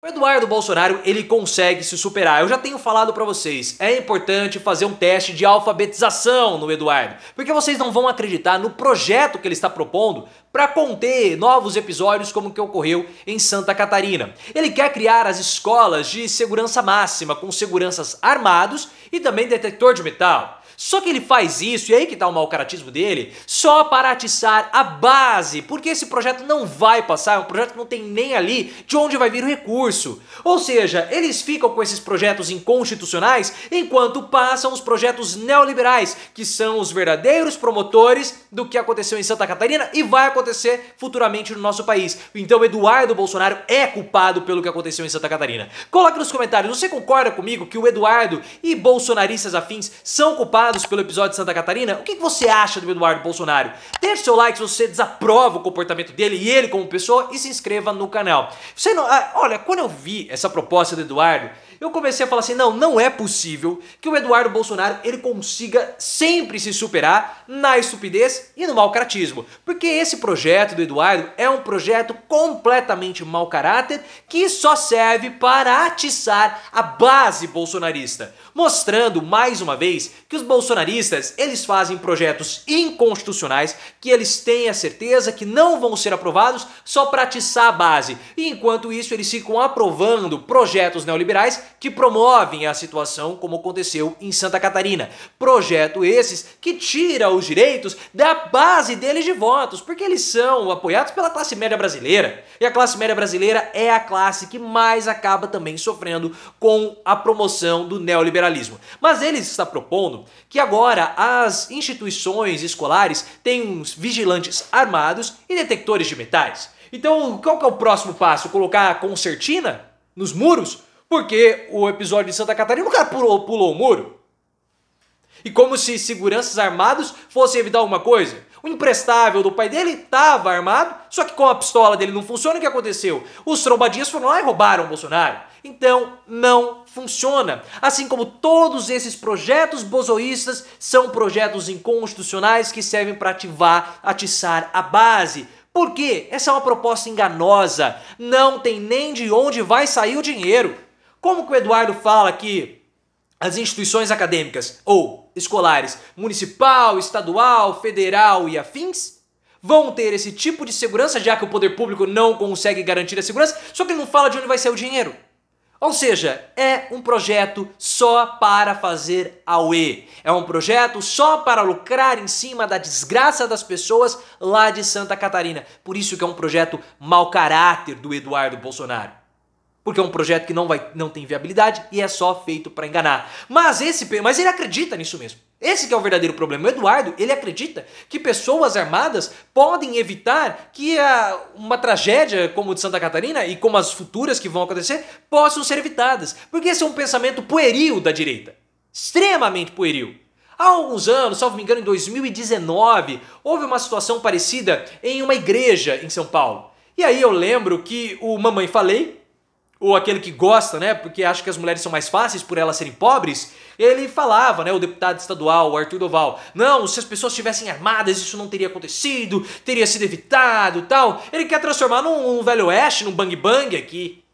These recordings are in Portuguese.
O Eduardo Bolsonaro, ele consegue se superar. Eu já tenho falado para vocês, é importante fazer um teste de alfabetização no Eduardo, porque vocês não vão acreditar no projeto que ele está propondo para conter novos episódios como o que ocorreu em Santa Catarina. Ele quer criar as escolas de segurança máxima com seguranças armados e também detector de metal. Só que ele faz isso, e aí que tá o mau caratismo dele, só para atiçar a base, porque esse projeto não vai passar, é um projeto que não tem nem ali de onde vai vir o recurso. Ou seja, eles ficam com esses projetos inconstitucionais enquanto passam os projetos neoliberais, que são os verdadeiros promotores do que aconteceu em Santa Catarina e vai acontecer futuramente no nosso país. Então Eduardo Bolsonaro é culpado pelo que aconteceu em Santa Catarina. Coloque nos comentários, você concorda comigo que o Eduardo e bolsonaristas afins são culpados pelo episódio de Santa Catarina? O que você acha do Eduardo Bolsonaro? Deixe seu like se você desaprova o comportamento dele e ele como pessoa e se inscreva no canal. Você não, ah, olha, quando eu vi essa proposta do Eduardo, eu comecei a falar assim, não, não é possível que o Eduardo Bolsonaro ele consiga sempre se superar na estupidez e no malcaratismo. Porque esse projeto do Eduardo é um projeto completamente mau caráter que só serve para atiçar a base bolsonarista, mostrando mais uma vez que os bolsonaristas, eles fazem projetos inconstitucionais que eles têm a certeza que não vão ser aprovados só para atiçar a base. E enquanto isso, eles ficam aprovando projetos neoliberais que promovem a situação como aconteceu em Santa Catarina. Projeto esses que tira os direitos da base deles de votos, porque eles são apoiados pela classe média brasileira. E a classe média brasileira é a classe que mais acaba também sofrendo com a promoção do neoliberalismo. Mas eles está propondo que agora as instituições escolares tenham vigilantes armados e detectores de metais. Então, qual que é o próximo passo? Colocar concertina nos muros? Porque o episódio de Santa Catarina, o cara pulou, pulou o muro. E como se seguranças armados fossem evitar alguma coisa. O imprestável do pai dele estava armado, só que com a pistola dele não funciona, o que aconteceu? Os trombadinhas foram lá e roubaram o Bolsonaro. Então, não funciona. Assim como todos esses projetos bozoístas são projetos inconstitucionais que servem para ativar, atiçar a base. Por quê? Essa é uma proposta enganosa. Não tem nem de onde vai sair o dinheiro. Como que o Eduardo fala que as instituições acadêmicas ou escolares municipal, estadual, federal e afins vão ter esse tipo de segurança, já que o poder público não consegue garantir a segurança, só que ele não fala de onde vai ser o dinheiro. Ou seja, é um projeto só para fazer UE. É um projeto só para lucrar em cima da desgraça das pessoas lá de Santa Catarina. Por isso que é um projeto mau caráter do Eduardo Bolsonaro porque é um projeto que não, vai, não tem viabilidade e é só feito para enganar. Mas esse, mas ele acredita nisso mesmo. Esse é o verdadeiro problema. O Eduardo, ele acredita que pessoas armadas podem evitar que a, uma tragédia como a de Santa Catarina e como as futuras que vão acontecer possam ser evitadas. Porque esse é um pensamento pueril da direita. Extremamente pueril. Há alguns anos, salvo me engano, em 2019, houve uma situação parecida em uma igreja em São Paulo. E aí eu lembro que o Mamãe Falei, ou aquele que gosta, né, porque acha que as mulheres são mais fáceis por elas serem pobres, ele falava, né, o deputado estadual, o Arthur Doval, não, se as pessoas estivessem armadas, isso não teria acontecido, teria sido evitado tal. Ele quer transformar num, num velho oeste, num bang bang aqui.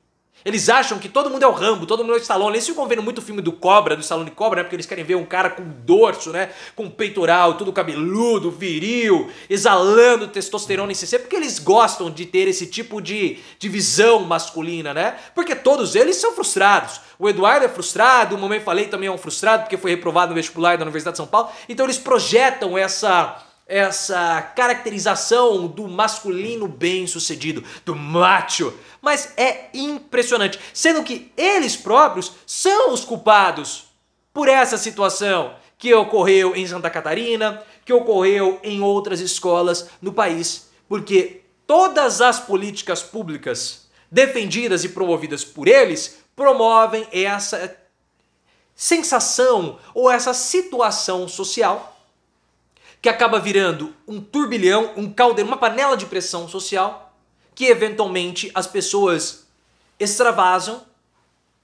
Eles acham que todo mundo é o Rambo, todo mundo é o Stallone. Eles ficam vendo muito filme do Cobra, do Stallone Cobra, né? Porque eles querem ver um cara com dorso, né? Com peitoral, tudo cabeludo, viril, exalando testosterona em CC. Porque eles gostam de ter esse tipo de, de visão masculina, né? Porque todos eles são frustrados. O Eduardo é frustrado, o Mamãe Falei também é um frustrado, porque foi reprovado no vestibular da Universidade de São Paulo. Então eles projetam essa essa caracterização do masculino bem-sucedido, do macho, mas é impressionante, sendo que eles próprios são os culpados por essa situação que ocorreu em Santa Catarina, que ocorreu em outras escolas no país, porque todas as políticas públicas defendidas e promovidas por eles promovem essa sensação ou essa situação social que acaba virando um turbilhão, um caldeirão, uma panela de pressão social, que eventualmente as pessoas extravasam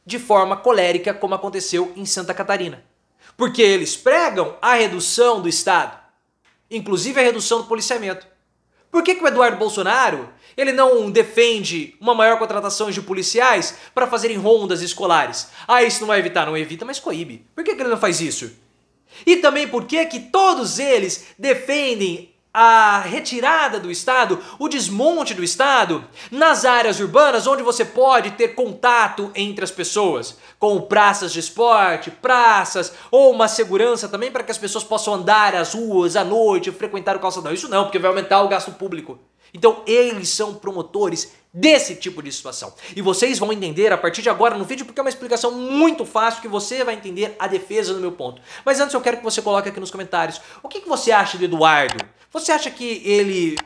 de forma colérica, como aconteceu em Santa Catarina. Porque eles pregam a redução do Estado, inclusive a redução do policiamento. Por que, que o Eduardo Bolsonaro ele não defende uma maior contratação de policiais para fazerem rondas escolares? Ah, isso não vai evitar? Não evita, mas coíbe. Por que, que ele não faz isso? E também porque que todos eles defendem a retirada do Estado, o desmonte do Estado nas áreas urbanas onde você pode ter contato entre as pessoas, com praças de esporte, praças ou uma segurança também para que as pessoas possam andar as ruas à noite, frequentar o calçadão. Isso não, porque vai aumentar o gasto público. Então eles são promotores desse tipo de situação. E vocês vão entender a partir de agora no vídeo, porque é uma explicação muito fácil que você vai entender a defesa do meu ponto. Mas antes eu quero que você coloque aqui nos comentários o que, que você acha do Eduardo. Você acha que ele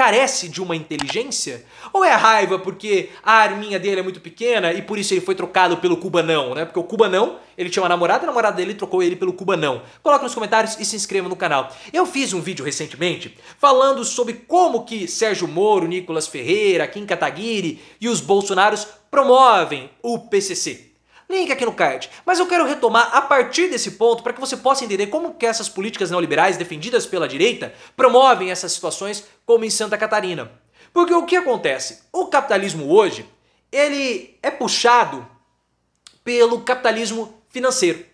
carece de uma inteligência? Ou é raiva porque a arminha dele é muito pequena e por isso ele foi trocado pelo cubanão, né? Porque o cubanão, ele tinha uma namorada, a namorada dele trocou ele pelo cubanão. Coloca nos comentários e se inscreva no canal. Eu fiz um vídeo recentemente falando sobre como que Sérgio Moro, Nicolas Ferreira, Kim Kataguiri e os bolsonaros promovem o PCC link aqui no card. Mas eu quero retomar a partir desse ponto para que você possa entender como que essas políticas neoliberais defendidas pela direita promovem essas situações como em Santa Catarina. Porque o que acontece? O capitalismo hoje, ele é puxado pelo capitalismo financeiro.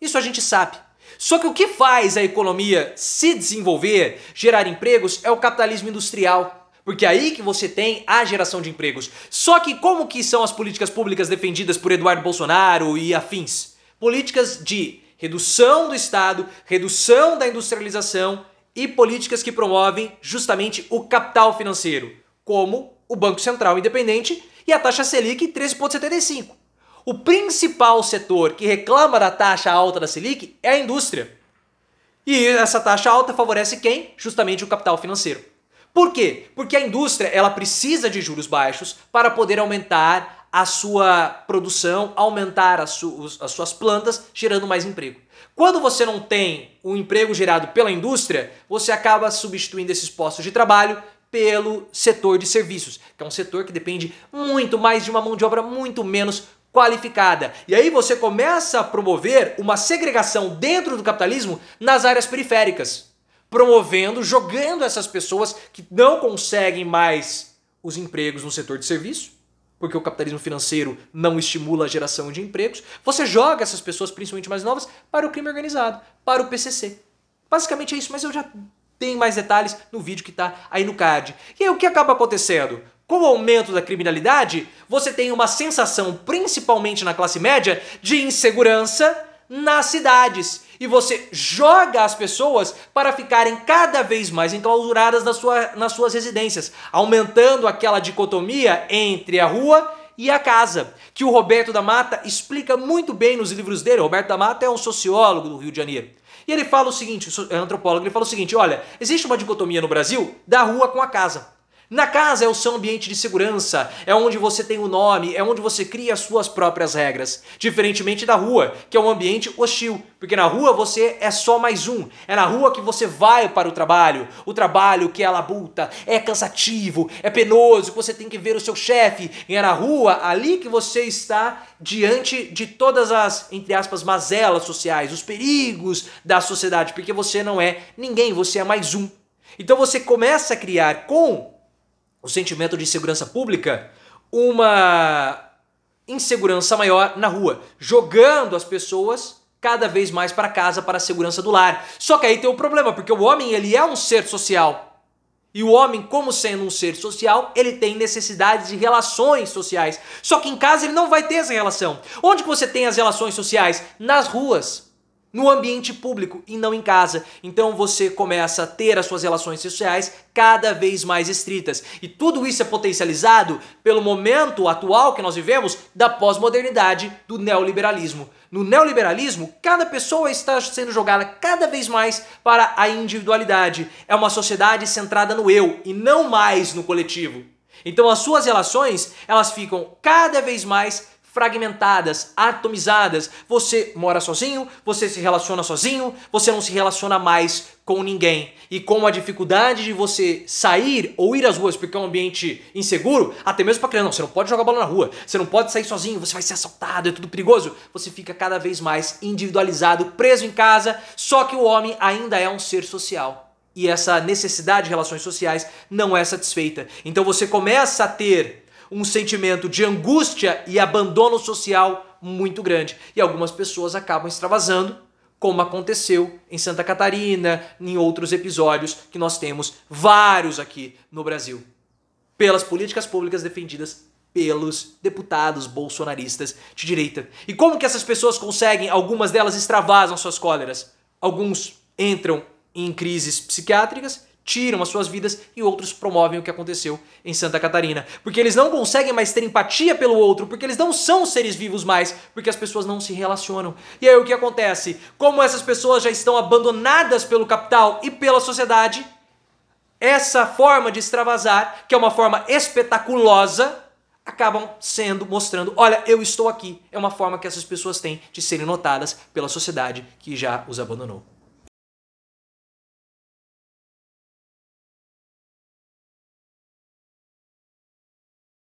Isso a gente sabe. Só que o que faz a economia se desenvolver, gerar empregos, é o capitalismo industrial porque é aí que você tem a geração de empregos. Só que como que são as políticas públicas defendidas por Eduardo Bolsonaro e afins? Políticas de redução do Estado, redução da industrialização e políticas que promovem justamente o capital financeiro, como o Banco Central Independente e a taxa Selic 13,75. O principal setor que reclama da taxa alta da Selic é a indústria. E essa taxa alta favorece quem? Justamente o capital financeiro. Por quê? Porque a indústria ela precisa de juros baixos para poder aumentar a sua produção, aumentar as, su as suas plantas, gerando mais emprego. Quando você não tem um emprego gerado pela indústria, você acaba substituindo esses postos de trabalho pelo setor de serviços, que é um setor que depende muito mais de uma mão de obra muito menos qualificada. E aí você começa a promover uma segregação dentro do capitalismo nas áreas periféricas promovendo, jogando essas pessoas que não conseguem mais os empregos no setor de serviço, porque o capitalismo financeiro não estimula a geração de empregos. Você joga essas pessoas, principalmente mais novas, para o crime organizado, para o PCC. Basicamente é isso, mas eu já tenho mais detalhes no vídeo que está aí no card. E aí o que acaba acontecendo? Com o aumento da criminalidade, você tem uma sensação, principalmente na classe média, de insegurança nas cidades e você joga as pessoas para ficarem cada vez mais enclausuradas na sua, nas suas residências, aumentando aquela dicotomia entre a rua e a casa, que o Roberto da Mata explica muito bem nos livros dele. O Roberto da Mata é um sociólogo do Rio de Janeiro. E ele fala o seguinte, é um antropólogo, ele fala o seguinte, olha, existe uma dicotomia no Brasil da rua com a casa. Na casa é o seu ambiente de segurança, é onde você tem o nome, é onde você cria as suas próprias regras. Diferentemente da rua, que é um ambiente hostil, porque na rua você é só mais um. É na rua que você vai para o trabalho, o trabalho que é labuta, é cansativo, é penoso, que você tem que ver o seu chefe. E é na rua, ali que você está diante de todas as, entre aspas, mazelas sociais, os perigos da sociedade, porque você não é ninguém, você é mais um. Então você começa a criar com o sentimento de segurança pública, uma insegurança maior na rua, jogando as pessoas cada vez mais para casa, para a segurança do lar. Só que aí tem um problema, porque o homem ele é um ser social. E o homem, como sendo um ser social, ele tem necessidades de relações sociais. Só que em casa ele não vai ter essa relação. Onde que você tem as relações sociais? Nas ruas no ambiente público e não em casa. Então você começa a ter as suas relações sociais cada vez mais estritas. E tudo isso é potencializado pelo momento atual que nós vivemos da pós-modernidade, do neoliberalismo. No neoliberalismo, cada pessoa está sendo jogada cada vez mais para a individualidade. É uma sociedade centrada no eu e não mais no coletivo. Então as suas relações, elas ficam cada vez mais fragmentadas, atomizadas. Você mora sozinho, você se relaciona sozinho, você não se relaciona mais com ninguém. E com a dificuldade de você sair ou ir às ruas porque é um ambiente inseguro, até mesmo para criança, não, você não pode jogar bola na rua, você não pode sair sozinho, você vai ser assaltado, é tudo perigoso. Você fica cada vez mais individualizado, preso em casa, só que o homem ainda é um ser social e essa necessidade de relações sociais não é satisfeita. Então você começa a ter um sentimento de angústia e abandono social muito grande. E algumas pessoas acabam extravasando, como aconteceu em Santa Catarina, em outros episódios que nós temos vários aqui no Brasil, pelas políticas públicas defendidas pelos deputados bolsonaristas de direita. E como que essas pessoas conseguem? Algumas delas extravasam suas cóleras. Alguns entram em crises psiquiátricas tiram as suas vidas e outros promovem o que aconteceu em Santa Catarina. Porque eles não conseguem mais ter empatia pelo outro, porque eles não são seres vivos mais, porque as pessoas não se relacionam. E aí o que acontece? Como essas pessoas já estão abandonadas pelo capital e pela sociedade, essa forma de extravasar, que é uma forma espetaculosa, acabam sendo mostrando, olha, eu estou aqui. É uma forma que essas pessoas têm de serem notadas pela sociedade que já os abandonou.